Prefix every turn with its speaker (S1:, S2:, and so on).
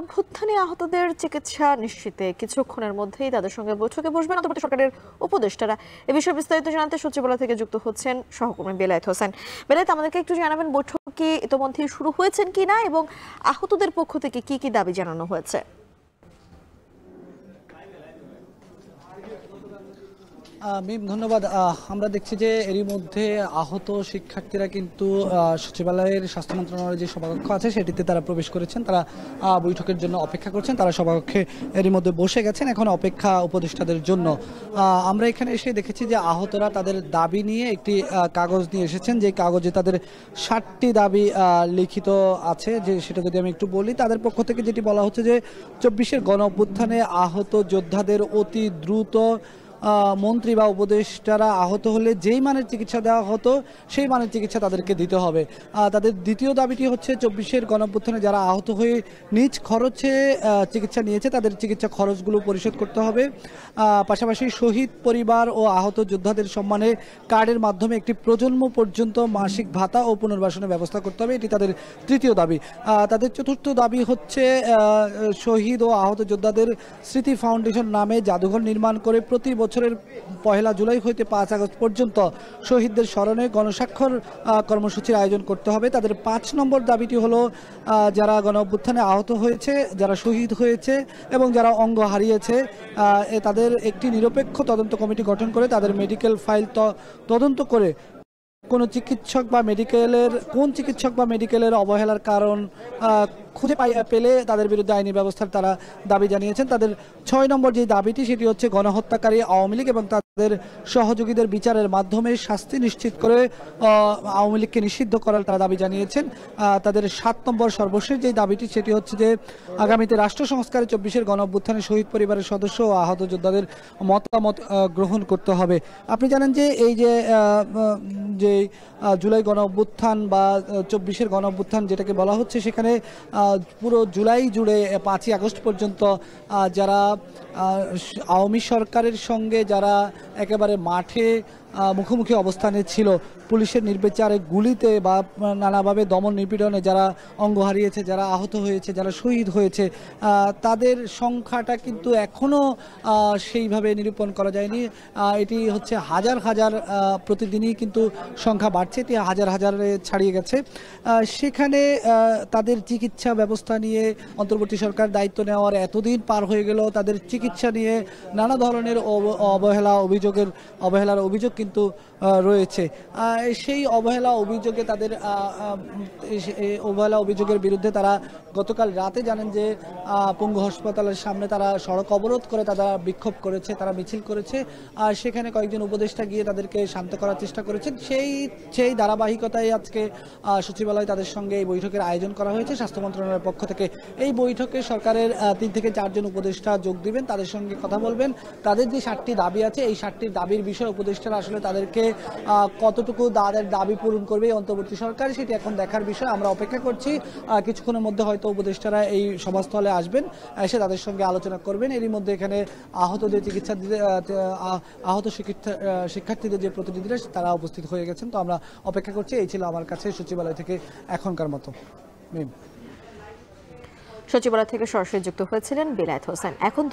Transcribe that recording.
S1: অভ্যুত্থানে আহতদের চিকিৎসা নিশ্চিতে কিছুক্ষণের মধ্যেই তাদের সঙ্গে বৈঠকে বসবেন অন্তর্বর্তী সরকারের উপদেষ্টারা এ বিষয়ে বিস্তারিত জানাতে সচিবালয় থেকে যুক্ত হচ্ছেন সহকর্মী বেলায়ত হোসেন বেলায়ত আমাদেরকে একটু জানাবেন বৈঠক কি ইতোমধ্যেই শুরু হয়েছেন কি না এবং আহতদের পক্ষ থেকে কি কি দাবি জানানো হয়েছে মিম ধন্যবাদ আমরা দেখছি যে এরই মধ্যে আহত শিক্ষার্থীরা কিন্তু সচিবালয়ের স্বাস্থ্য মন্ত্রণালয়ের যে সভাকক্ষ আছে সেটিতে তারা প্রবেশ করেছেন তারা বৈঠকের জন্য অপেক্ষা করছেন তারা সভাকক্ষে এরই মধ্যে বসে গেছেন এখন অপেক্ষা উপদেষ্টাদের জন্য আমরা এখানে এসে দেখেছি যে আহতরা তাদের দাবি নিয়ে একটি কাগজ নিয়ে এসেছেন যে কাগজে তাদের ষাটটি দাবি লিখিত আছে যে সেটা যদি আমি একটু বলি তাদের পক্ষ থেকে যেটি বলা হচ্ছে যে চব্বিশের গণ আহত যোদ্ধাদের অতি দ্রুত মন্ত্রী বা উপদেষ্টারা আহত হলে যেই মানের চিকিৎসা দেওয়া হতো সেই মানের চিকিৎসা তাদেরকে দিতে হবে তাদের দ্বিতীয় দাবিটি হচ্ছে চব্বিশের গণপ্রথনে যারা আহত হয়ে নিজ খরচে চিকিৎসা নিয়েছে তাদের চিকিৎসা খরচগুলো পরিশোধ করতে হবে পাশাপাশি শহীদ পরিবার ও আহত যোদ্ধাদের সম্মানে কার্ডের মাধ্যমে একটি প্রজন্ম পর্যন্ত মাসিক ভাতা ও পুনর্বাসনের ব্যবস্থা করতে হবে এটি তাদের তৃতীয় দাবি তাদের চতুর্থ দাবি হচ্ছে শহীদ ও আহত যোদ্ধাদের স্মৃতি ফাউন্ডেশন নামে জাদুঘর নির্মাণ করে প্রতি বছর বছরের পহেলা জুলাই হইতে পাঁচ আগস্ট পর্যন্ত শহীদদের স্মরণে গণস্বাক্ষর কর্মসূচির আয়োজন করতে হবে তাদের পাঁচ নম্বর দাবিটি হলো যারা গণ অভ্যুত্থানে আহত হয়েছে যারা শহীদ হয়েছে এবং যারা অঙ্গ হারিয়েছে তাদের একটি নিরপেক্ষ তদন্ত কমিটি গঠন করে তাদের মেডিকেল ফাইল তদন্ত করে কোনো চিকিৎসক বা মেডিকেলের কোন চিকিৎসক বা মেডিকেলের অবহেলার কারণ খুঁজে পাই পেলে তাদের বিরুদ্ধে আইনি ব্যবস্থার তারা দাবি জানিয়েছেন তাদের ছয় নম্বর যে দাবিটি সেটি হচ্ছে গণহত্যাকারী আওয়ামী লীগ এবং তাদের সহযোগীদের বিচারের মাধ্যমে শাস্তি নিশ্চিত করে আওয়ামী লীগকে নিষিদ্ধ করার তারা দাবি জানিয়েছেন তাদের সাত নম্বর সর্বশেষ যে দাবিটি সেটি হচ্ছে যে আগামীতে রাষ্ট্র সংস্কারে চব্বিশের গণ অভ্যুত্থানে শহীদ পরিবারের সদস্য ও আহত যোদ্ধাদের মতামত গ্রহণ করতে হবে আপনি জানেন যে এই যে যে জুলাই গণ অভ্যুত্থান বা চব্বিশের গণ অভ্যুত্থান যেটাকে বলা হচ্ছে সেখানে পুরো জুলাই জুড়ে পাঁচই আগস্ট পর্যন্ত যারা আওয়ামী সরকারের সঙ্গে যারা একেবারে মাঠে মুখোমুখি অবস্থানে ছিল পুলিশের নির্বিচারে গুলিতে বা নানাভাবে দমন নিপীড়নে যারা অঙ্গ হারিয়েছে যারা আহত হয়েছে যারা শহীদ হয়েছে তাদের সংখ্যাটা কিন্তু এখনও সেইভাবে নিরূপণ করা যায়নি এটি হচ্ছে হাজার হাজার প্রতিদিনই কিন্তু সংখ্যা বাড়ছে এটি হাজার হাজারে ছাড়িয়ে গেছে সেখানে তাদের চিকিৎসা ব্যবস্থা নিয়ে অন্তর্বর্তী সরকার দায়িত্ব নেওয়ার এতদিন পার হয়ে গেল তাদের চিকিৎসা নিয়ে নানা ধরনের অবহেলা অভিযোগের অবহেলার অভিযোগ কিন্তু রয়েছে সেই অবহেলা অভিযোগে তাদের অবহেলা অভিযোগের বিরুদ্ধে তারা গতকাল রাতে জানেন যে পঙ্গু হাসপাতালের সামনে তারা সড়ক অবরোধ করে তারা বিক্ষোভ করেছে তারা মিছিল করেছে আর সেখানে কয়েকজন উপদেষ্টা গিয়ে তাদেরকে শান্ত করার চেষ্টা করেছেন সেই সেই ধারাবাহিকতায় আজকে সচিবালয়ে তাদের সঙ্গে এই বৈঠকের আয়োজন করা হয়েছে স্বাস্থ্য মন্ত্রণালয়ের পক্ষ থেকে এই বৈঠকে সরকারের তিন থেকে চারজন উপদেষ্টা যোগ দিবেন তাদের সঙ্গে কথা বলবেন তাদের যে ষাটটি দাবি আছে এই সাতটির দাবির বিষয়ে উপদেষ্টারা আসলে তাদেরকে কতটুকু তাদের দাবি পূরণ করবে অন্তর্বর্তী সরকার সেটি এখন দেখার বিষয় আমরা অপেক্ষা করছি কিছুক্ষণের মধ্যে হয়তো উপদেষ্টারা এই সভাস্থলে আসবেন এসে তাদের সঙ্গে আলোচনা করবেন এরই মধ্যে এখানে আহতদের চিকিৎসা আহত শিক্ষার্থীদের যে প্রতিনিধিরা তারা উপস্থিত হয়ে গেছেন তো আমরা অপেক্ষা করছি এই ছিল আমার কাছে সচিবালয় থেকে এখনকার মতো সচিবালয় থেকে সরাসরি যুক্ত হয়েছিলেন বিলায়ত হোসেন এখন